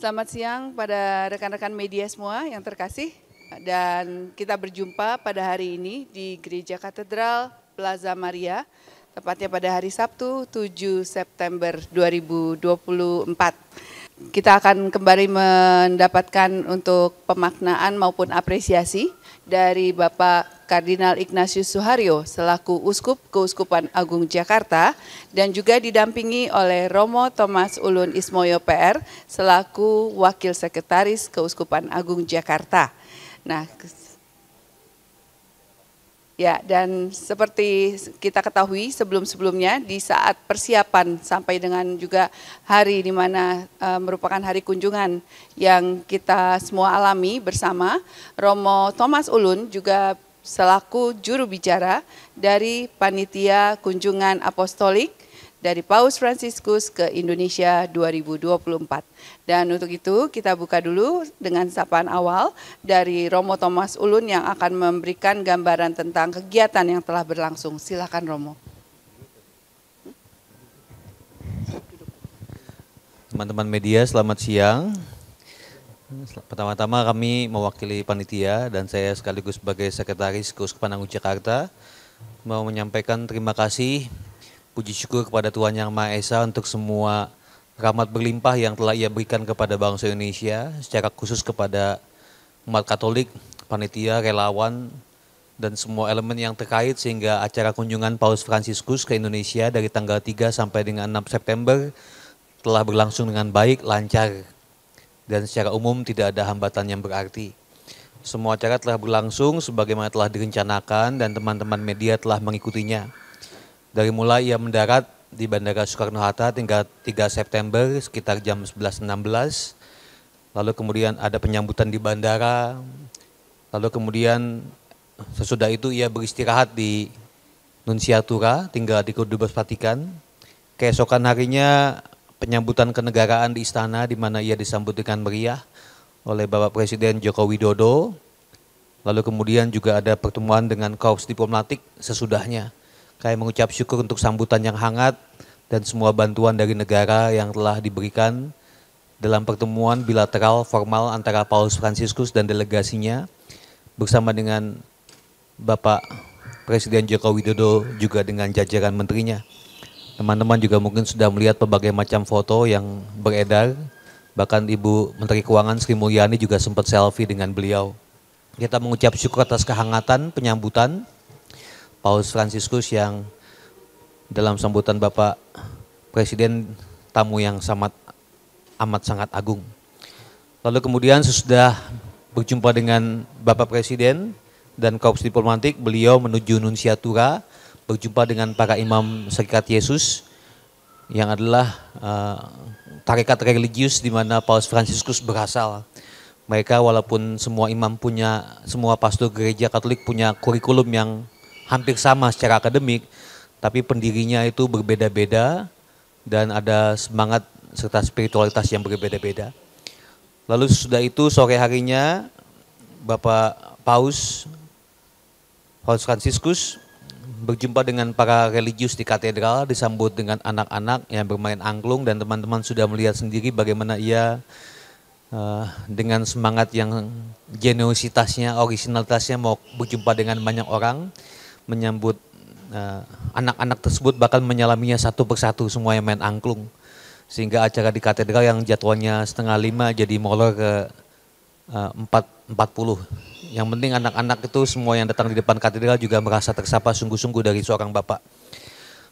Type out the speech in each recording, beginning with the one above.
Selamat siang pada rekan-rekan media semua yang terkasih. Dan kita berjumpa pada hari ini di Gereja Katedral Plaza Maria, tepatnya pada hari Sabtu 7 September 2024. Kita akan kembali mendapatkan untuk pemaknaan maupun apresiasi dari Bapak Kardinal Ignatius Suharyo selaku Uskup Keuskupan Agung Jakarta dan juga didampingi oleh Romo Thomas Ulun Ismoyo PR selaku Wakil Sekretaris Keuskupan Agung Jakarta. Nah, Ya, dan seperti kita ketahui sebelum-sebelumnya di saat persiapan sampai dengan juga hari di mana e, merupakan hari kunjungan yang kita semua alami bersama, Romo Thomas Ulun juga selaku juru bicara dari Panitia Kunjungan Apostolik dari Paus Fransiskus ke Indonesia 2024. Dan untuk itu kita buka dulu dengan sapaan awal dari Romo Thomas Ulun yang akan memberikan gambaran tentang kegiatan yang telah berlangsung. Silakan Romo. Teman-teman media, selamat siang. Hmm, pertama-tama kami mewakili panitia dan saya sekaligus sebagai sekretaris Keuskupan Kepanangu Jakarta mau menyampaikan terima kasih puji syukur kepada Tuhan Yang Maha Esa untuk semua rahmat berlimpah yang telah ia berikan kepada bangsa Indonesia secara khusus kepada umat Katolik, panitia, relawan dan semua elemen yang terkait sehingga acara kunjungan Paus Fransiskus ke Indonesia dari tanggal 3 sampai dengan 6 September telah berlangsung dengan baik, lancar dan secara umum tidak ada hambatan yang berarti. Semua acara telah berlangsung sebagaimana telah direncanakan dan teman-teman media telah mengikutinya. Dari mulai ia mendarat di Bandara Soekarno-Hatta hingga 3 September sekitar jam 11.16, lalu kemudian ada penyambutan di bandara, lalu kemudian sesudah itu ia beristirahat di Nunciatura tinggal di Kedubes Patikan. Keesokan harinya penyambutan kenegaraan di istana di mana ia disambut dengan meriah oleh Bapak Presiden Joko Widodo. Lalu kemudian juga ada pertemuan dengan korps diplomatik sesudahnya. Kami mengucap syukur untuk sambutan yang hangat dan semua bantuan dari negara yang telah diberikan dalam pertemuan bilateral formal antara Paulus Fransiskus dan delegasinya bersama dengan Bapak Presiden Joko Widodo juga dengan jajaran menterinya. Teman-teman juga mungkin sudah melihat berbagai macam foto yang beredar. Bahkan Ibu Menteri Keuangan Sri Mulyani juga sempat selfie dengan beliau. Kita mengucap syukur atas kehangatan penyambutan Paus Fransiskus yang dalam sambutan Bapak Presiden tamu yang sangat amat sangat agung. Lalu kemudian sesudah berjumpa dengan Bapak Presiden dan Korps Diplomatik, beliau menuju Nunciatura, berjumpa dengan para imam serikat Yesus yang adalah uh, tarekat religius di mana Paus Fransiskus berasal. Mereka walaupun semua imam punya, semua pastor gereja Katolik punya kurikulum yang hampir sama secara akademik, tapi pendirinya itu berbeda-beda dan ada semangat serta spiritualitas yang berbeda-beda. Lalu sudah itu sore harinya Bapak Paus Paus Fransiskus berjumpa dengan para religius di katedral, disambut dengan anak-anak yang bermain angklung dan teman-teman sudah melihat sendiri bagaimana ia uh, dengan semangat yang genusitasnya, originalitasnya mau berjumpa dengan banyak orang, menyambut eh, anak-anak uh, tersebut bahkan menyalaminya satu persatu semua yang main angklung. Sehingga acara di katedral yang jadwalnya setengah lima jadi molor ke uh, puluh yang penting anak-anak itu semua yang datang di depan katedral juga merasa tersapa sungguh-sungguh dari seorang bapak.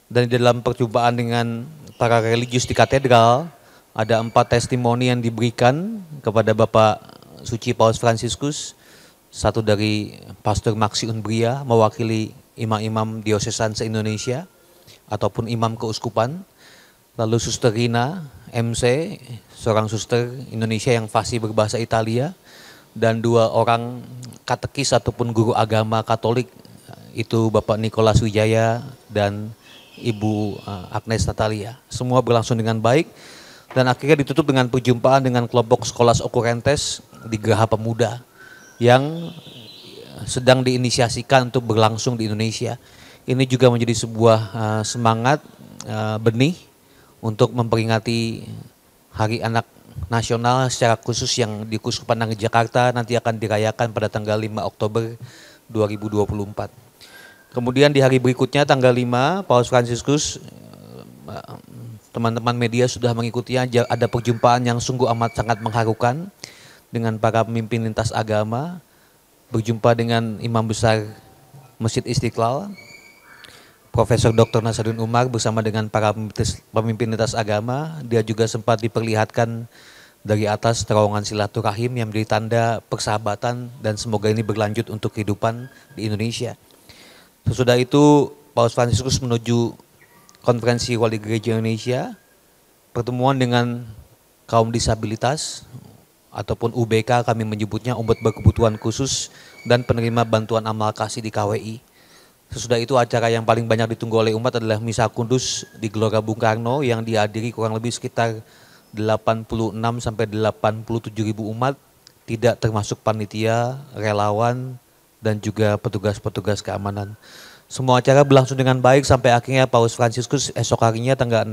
Dan di dalam percobaan dengan para religius di katedral, ada empat testimoni yang diberikan kepada Bapak Suci Paus Franciscus, Satu dari Pastor Maxi Unbria mewakili imam-imam diosesan se-Indonesia ataupun imam keuskupan. Lalu Suster Rina MC, seorang suster Indonesia yang fasih berbahasa Italia dan dua orang katekis ataupun guru agama Katolik itu Bapak Nikola Wijaya dan Ibu eh, Agnes Natalia. Semua berlangsung dengan baik dan akhirnya ditutup dengan perjumpaan dengan kelompok sekolah okurentes di Geraha Pemuda yang eh, sedang diinisiasikan untuk berlangsung di Indonesia. Ini juga menjadi sebuah eh, semangat benih untuk memperingati Hari Anak nasional secara khusus yang di Kuskup Pandang Jakarta nanti akan dirayakan pada tanggal 5 Oktober 2024. Kemudian di hari berikutnya tanggal 5 Paus Fransiskus eh, teman-teman media sudah mengikuti ada perjumpaan yang sungguh amat sangat mengharukan dengan para pemimpin lintas agama berjumpa dengan imam besar Masjid Istiqlal Profesor Dr. Nasaruddin Umar bersama dengan para pemimpin lintas agama, dia juga sempat diperlihatkan dari atas terowongan silaturahim yang menjadi tanda persahabatan dan semoga ini berlanjut untuk kehidupan di Indonesia. Sesudah itu Paus Fransiskus menuju konferensi Wali Gereja Indonesia, pertemuan dengan kaum disabilitas ataupun UBK kami menyebutnya umat berkebutuhan khusus dan penerima bantuan amal kasih di KWI. Sesudah itu acara yang paling banyak ditunggu oleh umat adalah Misa Kudus di Gelora Bung Karno yang dihadiri kurang lebih sekitar 86 sampai 87 ribu umat tidak termasuk panitia, relawan, dan juga petugas-petugas keamanan. Semua acara berlangsung dengan baik sampai akhirnya Paus Fransiskus esok harinya tanggal 6 uh,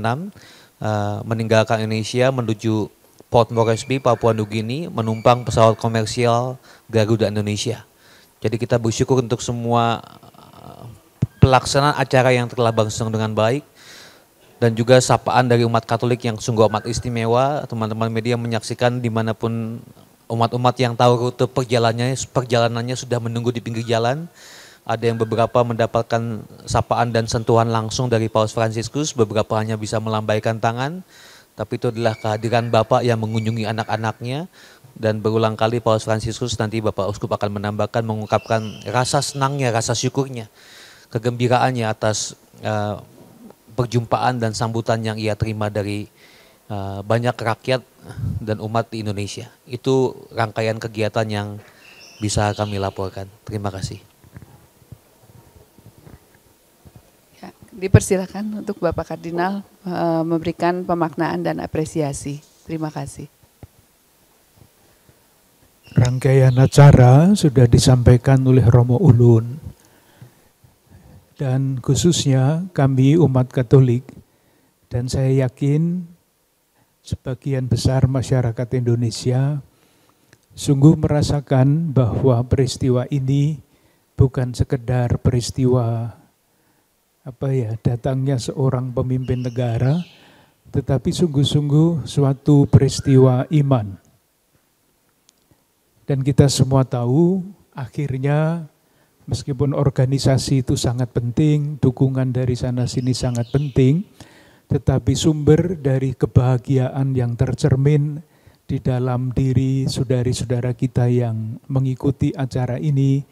eh, meninggalkan Indonesia menuju Port Moresby, Papua Nugini menumpang pesawat komersial Garuda Indonesia. Jadi kita bersyukur untuk semua pelaksanaan acara yang telah berlangsung dengan baik, dan juga sapaan dari umat Katolik yang sungguh amat istimewa. Teman-teman media menyaksikan dimanapun umat-umat yang tahu rute perjalanannya, perjalanannya sudah menunggu di pinggir jalan. Ada yang beberapa mendapatkan sapaan dan sentuhan langsung dari Paus Fransiskus, beberapa hanya bisa melambaikan tangan. Tapi itu adalah kehadiran Bapak yang mengunjungi anak-anaknya. Dan berulang kali Paus Fransiskus nanti Bapak Uskup akan menambahkan, mengungkapkan rasa senangnya, rasa syukurnya kegembiraannya atas uh, perjumpaan dan sambutan yang ia terima dari uh, banyak rakyat dan umat di Indonesia. Itu rangkaian kegiatan yang bisa kami laporkan. Terima kasih. Ya, dipersilakan untuk Bapak Kardinal uh, memberikan pemaknaan dan apresiasi. Terima kasih. Rangkaian acara sudah disampaikan oleh Romo Ulun dan khususnya kami umat Katolik dan saya yakin sebagian besar masyarakat Indonesia sungguh merasakan bahwa peristiwa ini bukan sekedar peristiwa apa ya datangnya seorang pemimpin negara tetapi sungguh-sungguh suatu peristiwa iman. Dan kita semua tahu akhirnya meskipun organisasi itu sangat penting, dukungan dari sana sini sangat penting, tetapi sumber dari kebahagiaan yang tercermin di dalam diri saudari-saudara kita yang mengikuti acara ini,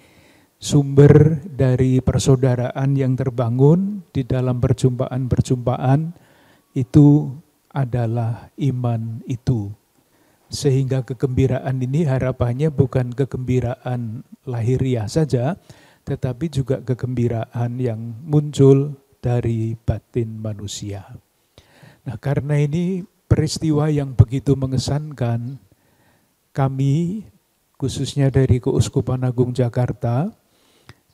sumber dari persaudaraan yang terbangun di dalam perjumpaan-perjumpaan itu adalah iman itu. Sehingga kegembiraan ini harapannya bukan kegembiraan lahiriah saja, tetapi juga kegembiraan yang muncul dari batin manusia. Nah, karena ini peristiwa yang begitu mengesankan, kami khususnya dari Keuskupan Agung Jakarta,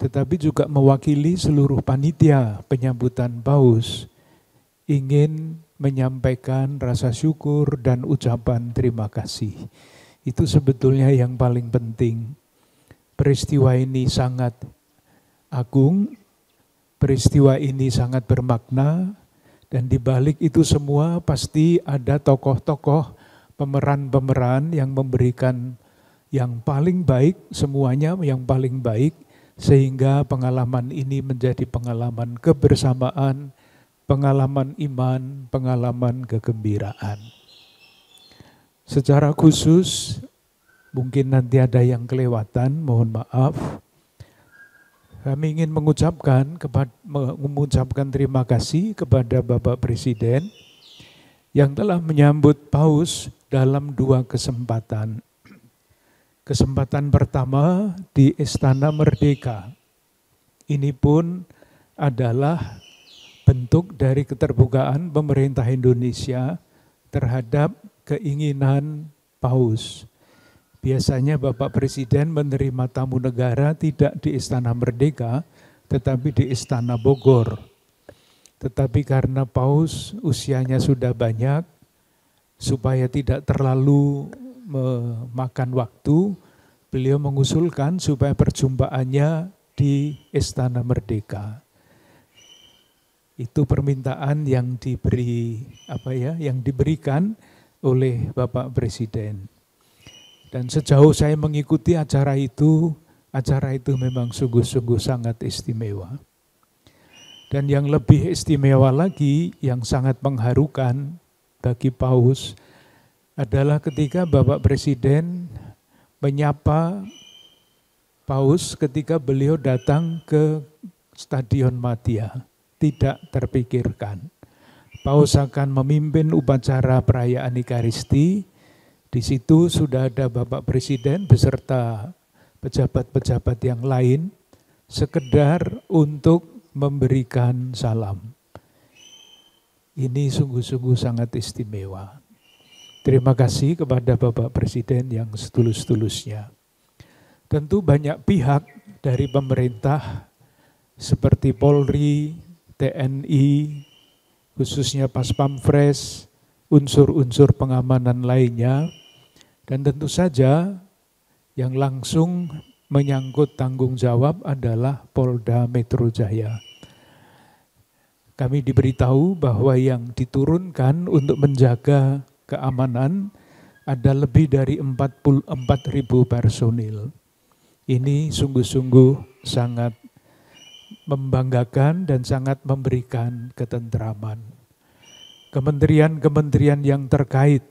tetapi juga mewakili seluruh panitia penyambutan paus, ingin menyampaikan rasa syukur dan ucapan terima kasih. Itu sebetulnya yang paling penting. Peristiwa ini sangat agung, peristiwa ini sangat bermakna, dan di balik itu semua pasti ada tokoh-tokoh, pemeran-pemeran yang memberikan yang paling baik, semuanya yang paling baik, sehingga pengalaman ini menjadi pengalaman kebersamaan, pengalaman iman, pengalaman kegembiraan. Secara khusus, mungkin nanti ada yang kelewatan, mohon maaf kami ingin mengucapkan kepada mengucapkan terima kasih kepada Bapak Presiden yang telah menyambut Paus dalam dua kesempatan. Kesempatan pertama di Istana Merdeka. Ini pun adalah bentuk dari keterbukaan pemerintah Indonesia terhadap keinginan Paus Biasanya Bapak Presiden menerima tamu negara tidak di Istana Merdeka, tetapi di Istana Bogor. Tetapi karena paus usianya sudah banyak, supaya tidak terlalu memakan waktu, beliau mengusulkan supaya perjumpaannya di Istana Merdeka. Itu permintaan yang diberi apa ya, yang diberikan oleh Bapak Presiden. Dan sejauh saya mengikuti acara itu, acara itu memang sungguh-sungguh sangat istimewa. Dan yang lebih istimewa lagi, yang sangat mengharukan bagi Paus, adalah ketika Bapak Presiden menyapa Paus ketika beliau datang ke Stadion Matia. Tidak terpikirkan. Paus akan memimpin upacara perayaan Ikaristi, di situ sudah ada Bapak Presiden beserta pejabat-pejabat yang lain sekedar untuk memberikan salam. Ini sungguh-sungguh sangat istimewa. Terima kasih kepada Bapak Presiden yang setulus-tulusnya. Tentu banyak pihak dari pemerintah seperti Polri, TNI, khususnya Pas Pamfres, unsur-unsur pengamanan lainnya dan tentu saja yang langsung menyangkut tanggung jawab adalah Polda Metro Jaya. Kami diberitahu bahwa yang diturunkan untuk menjaga keamanan ada lebih dari 44 ribu personil. Ini sungguh-sungguh sangat membanggakan dan sangat memberikan ketentraman. Kementerian-kementerian yang terkait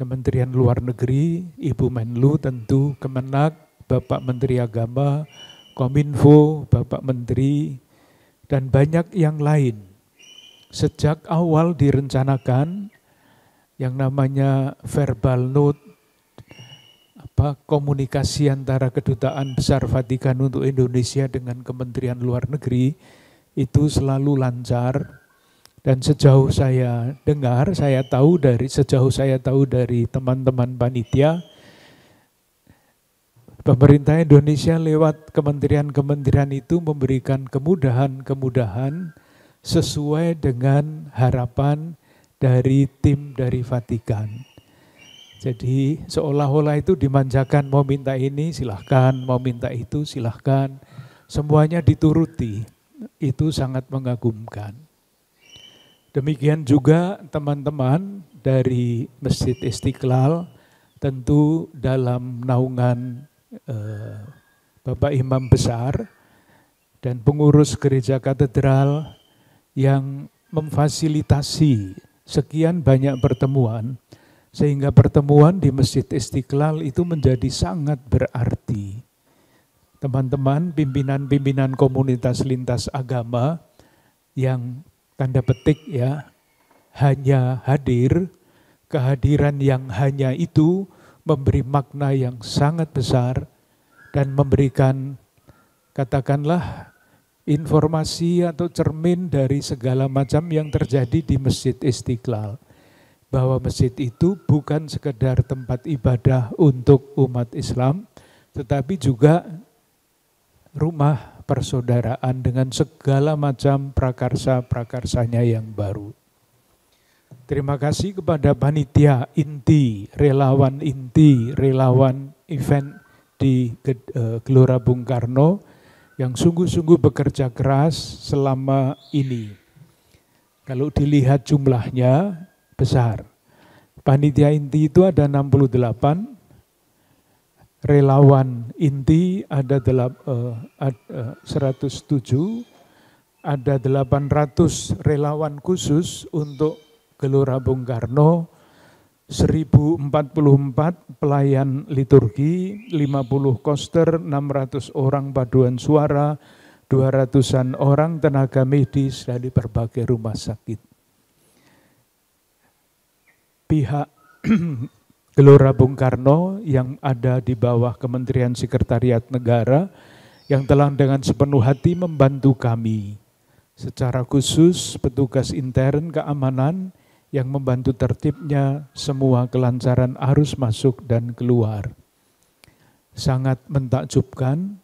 Kementerian Luar Negeri, Ibu Menlu tentu, Kemenak, Bapak Menteri Agama, Kominfo, Bapak Menteri, dan banyak yang lain. Sejak awal direncanakan yang namanya verbal note, apa, komunikasi antara Kedutaan Besar Vatikan untuk Indonesia dengan Kementerian Luar Negeri, itu selalu lancar, dan sejauh saya dengar, saya tahu dari sejauh saya tahu dari teman-teman panitia, pemerintah Indonesia lewat kementerian-kementerian itu memberikan kemudahan-kemudahan sesuai dengan harapan dari tim dari Vatikan. Jadi seolah-olah itu dimanjakan mau minta ini silahkan, mau minta itu silahkan. Semuanya dituruti. Itu sangat mengagumkan. Demikian juga teman-teman dari Masjid Istiqlal tentu dalam naungan eh, Bapak Imam Besar dan pengurus gereja katedral yang memfasilitasi sekian banyak pertemuan sehingga pertemuan di Masjid Istiqlal itu menjadi sangat berarti. Teman-teman pimpinan-pimpinan komunitas lintas agama yang tanda petik ya, hanya hadir, kehadiran yang hanya itu memberi makna yang sangat besar dan memberikan katakanlah informasi atau cermin dari segala macam yang terjadi di Masjid Istiqlal. Bahwa masjid itu bukan sekedar tempat ibadah untuk umat Islam, tetapi juga rumah persaudaraan dengan segala macam prakarsa-prakarsanya yang baru. Terima kasih kepada panitia inti, relawan inti, relawan event di eh, Gelora Bung Karno yang sungguh-sungguh bekerja keras selama ini. Kalau dilihat jumlahnya besar. Panitia inti itu ada 68, relawan inti ada 107, eh, eh, ada 800 relawan khusus untuk Gelora Bung Karno, 1044 pelayan liturgi, 50 koster, 600 orang paduan suara, 200-an orang tenaga medis dari berbagai rumah sakit. Pihak eh, Gelora Bung Karno yang ada di bawah Kementerian Sekretariat Negara yang telah dengan sepenuh hati membantu kami. Secara khusus petugas intern keamanan yang membantu tertibnya semua kelancaran arus masuk dan keluar. Sangat mentakjubkan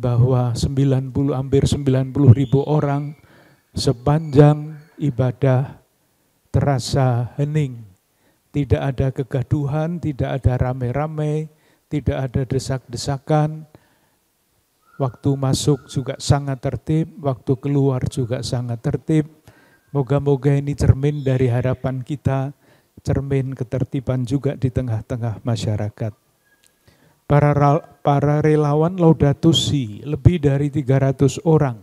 bahwa 90 hampir 90 ribu orang sepanjang ibadah terasa hening tidak ada kegaduhan, tidak ada rame-rame, tidak ada desak-desakan. Waktu masuk juga sangat tertib, waktu keluar juga sangat tertib. Moga-moga ini cermin dari harapan kita, cermin ketertiban juga di tengah-tengah masyarakat. Para, para relawan Laudatusi lebih dari 300 orang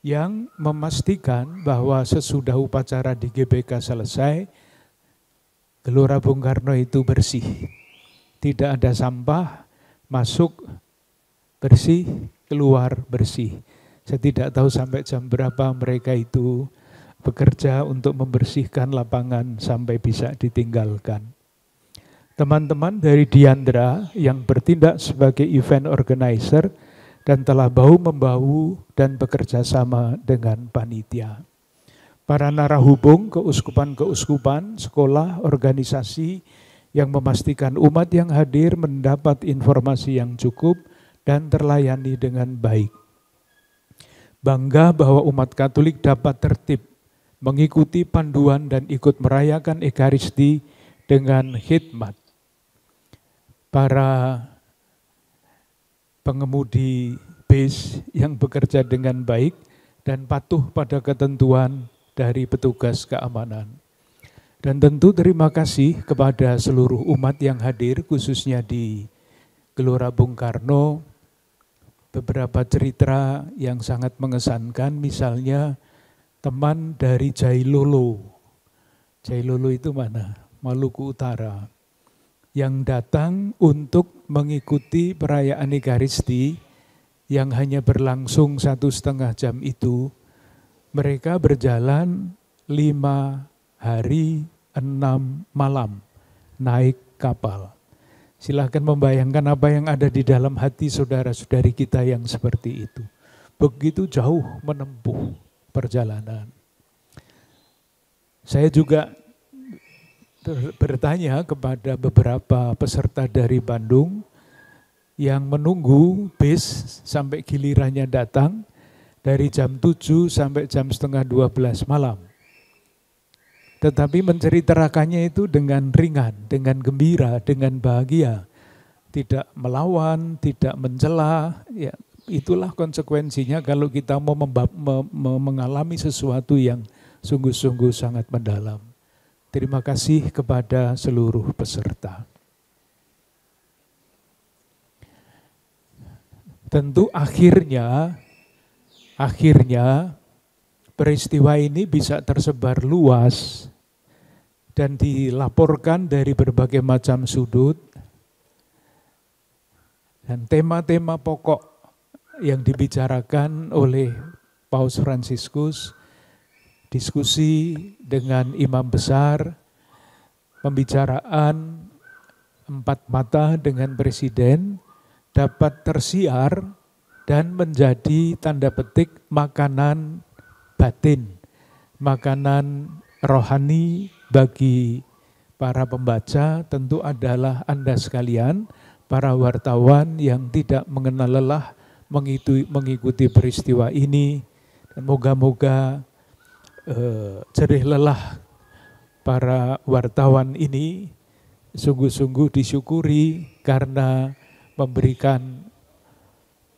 yang memastikan bahwa sesudah upacara di GBK selesai, Gelora Bung Karno itu bersih. Tidak ada sampah, masuk bersih, keluar bersih. Saya tidak tahu sampai jam berapa mereka itu bekerja untuk membersihkan lapangan sampai bisa ditinggalkan. Teman-teman dari Diandra yang bertindak sebagai event organizer dan telah bau membau dan bekerja sama dengan panitia para narahubung, keuskupan-keuskupan, sekolah, organisasi yang memastikan umat yang hadir mendapat informasi yang cukup dan terlayani dengan baik. Bangga bahwa umat Katolik dapat tertib mengikuti panduan dan ikut merayakan Ekaristi dengan khidmat. Para pengemudi bis yang bekerja dengan baik dan patuh pada ketentuan dari petugas keamanan. Dan tentu terima kasih kepada seluruh umat yang hadir, khususnya di Gelora Bung Karno. Beberapa cerita yang sangat mengesankan, misalnya teman dari Jailolo. Jailolo itu mana? Maluku Utara. Yang datang untuk mengikuti perayaan Ekaristi yang hanya berlangsung satu setengah jam itu mereka berjalan lima hari enam malam naik kapal. Silahkan membayangkan apa yang ada di dalam hati saudara-saudari kita yang seperti itu. Begitu jauh menempuh perjalanan. Saya juga bertanya kepada beberapa peserta dari Bandung yang menunggu bis sampai gilirannya datang dari jam 7 sampai jam setengah 12 malam. Tetapi menceritakannya itu dengan ringan, dengan gembira, dengan bahagia. Tidak melawan, tidak mencela, ya, itulah konsekuensinya kalau kita mau membab, me, mengalami sesuatu yang sungguh-sungguh sangat mendalam. Terima kasih kepada seluruh peserta. Tentu akhirnya Akhirnya peristiwa ini bisa tersebar luas dan dilaporkan dari berbagai macam sudut dan tema-tema pokok yang dibicarakan oleh Paus Fransiskus diskusi dengan imam besar pembicaraan empat mata dengan presiden dapat tersiar dan menjadi tanda petik makanan batin, makanan rohani bagi para pembaca tentu adalah Anda sekalian, para wartawan yang tidak mengenal lelah mengikuti, peristiwa ini. Dan moga-moga cerih eh, lelah para wartawan ini sungguh-sungguh disyukuri karena memberikan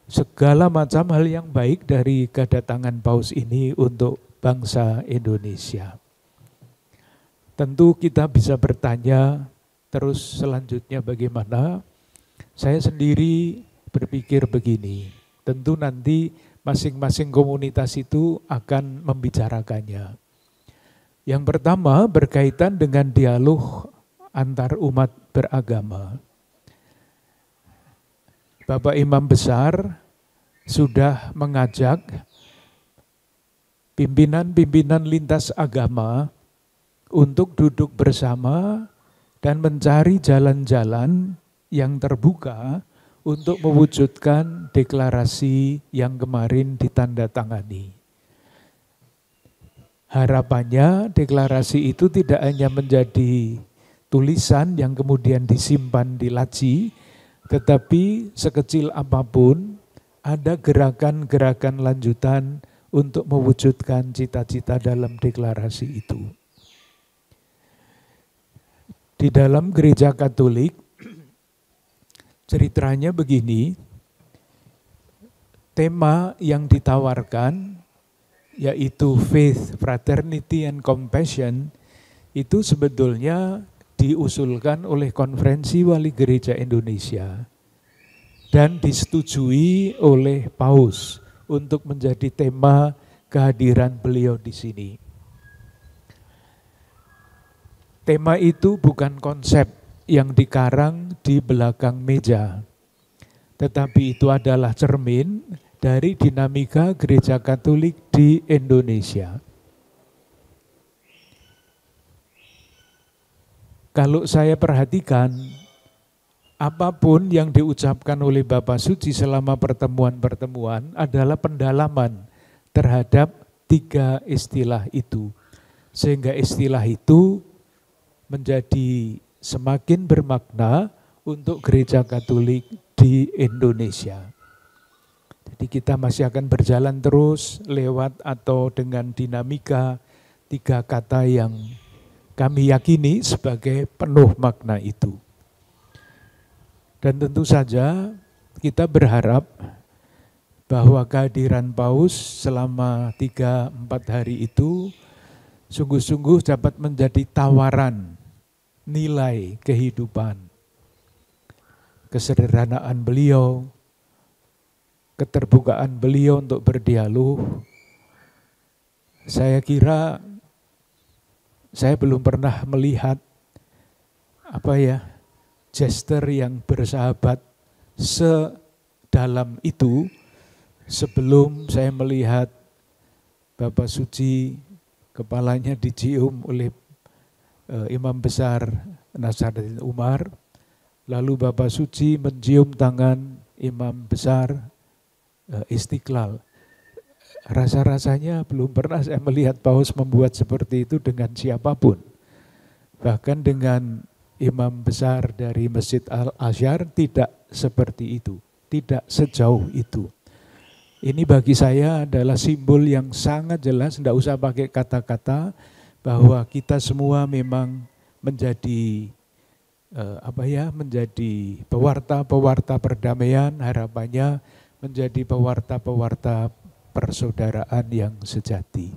segala macam hal yang baik dari kedatangan paus ini untuk bangsa Indonesia. Tentu kita bisa bertanya terus selanjutnya bagaimana. Saya sendiri berpikir begini, tentu nanti masing-masing komunitas itu akan membicarakannya. Yang pertama berkaitan dengan dialog antar umat beragama. Bapak Imam Besar sudah mengajak pimpinan-pimpinan lintas agama untuk duduk bersama dan mencari jalan-jalan yang terbuka untuk mewujudkan deklarasi yang kemarin ditandatangani. Harapannya deklarasi itu tidak hanya menjadi tulisan yang kemudian disimpan di laci, tetapi sekecil apapun, ada gerakan-gerakan lanjutan untuk mewujudkan cita-cita dalam deklarasi itu. Di dalam gereja Katolik, ceritanya begini, tema yang ditawarkan yaitu faith, fraternity, and compassion itu sebetulnya diusulkan oleh Konferensi Wali Gereja Indonesia dan disetujui oleh Paus untuk menjadi tema kehadiran beliau di sini. Tema itu bukan konsep yang dikarang di belakang meja, tetapi itu adalah cermin dari dinamika gereja Katolik di Indonesia. Kalau saya perhatikan, apapun yang diucapkan oleh Bapak Suci selama pertemuan-pertemuan adalah pendalaman terhadap tiga istilah itu. Sehingga istilah itu menjadi semakin bermakna untuk gereja Katolik di Indonesia. Jadi kita masih akan berjalan terus lewat atau dengan dinamika tiga kata yang kami yakini sebagai penuh makna itu. Dan tentu saja kita berharap bahwa kehadiran paus selama 3-4 hari itu sungguh-sungguh dapat menjadi tawaran nilai kehidupan. Kesederhanaan beliau, keterbukaan beliau untuk berdialog, saya kira saya belum pernah melihat apa ya gesture yang bersahabat sedalam itu sebelum saya melihat Bapak Suci kepalanya dicium oleh e, Imam Besar Nasaruddin Umar. Lalu Bapak Suci mencium tangan Imam Besar e, Istiqlal. Rasa-rasanya belum pernah saya melihat Paus membuat seperti itu dengan siapapun. Bahkan dengan imam besar dari Masjid Al-Azhar tidak seperti itu, tidak sejauh itu. Ini bagi saya adalah simbol yang sangat jelas, tidak usah pakai kata-kata, bahwa kita semua memang menjadi eh, apa ya menjadi pewarta-pewarta perdamaian harapannya menjadi pewarta-pewarta persaudaraan yang sejati.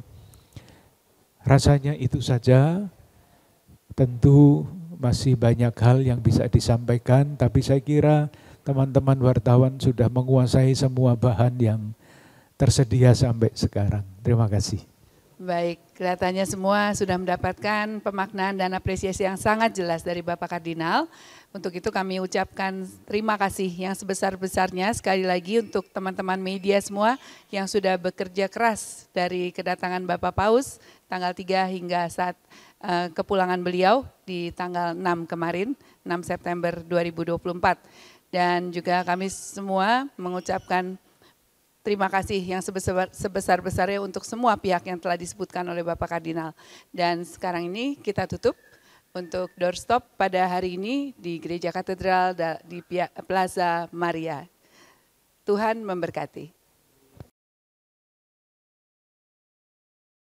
Rasanya itu saja, tentu masih banyak hal yang bisa disampaikan, tapi saya kira teman-teman wartawan sudah menguasai semua bahan yang tersedia sampai sekarang. Terima kasih. Baik, kelihatannya semua sudah mendapatkan pemaknaan dan apresiasi yang sangat jelas dari Bapak Kardinal. Untuk itu kami ucapkan terima kasih yang sebesar-besarnya sekali lagi untuk teman-teman media semua yang sudah bekerja keras dari kedatangan Bapak Paus tanggal 3 hingga saat uh, kepulangan beliau di tanggal 6 kemarin, 6 September 2024. Dan juga kami semua mengucapkan terima kasih yang sebesar-besarnya untuk semua pihak yang telah disebutkan oleh Bapak Kardinal. Dan sekarang ini kita tutup untuk doorstop pada hari ini di Gereja Katedral di Plaza Maria. Tuhan memberkati.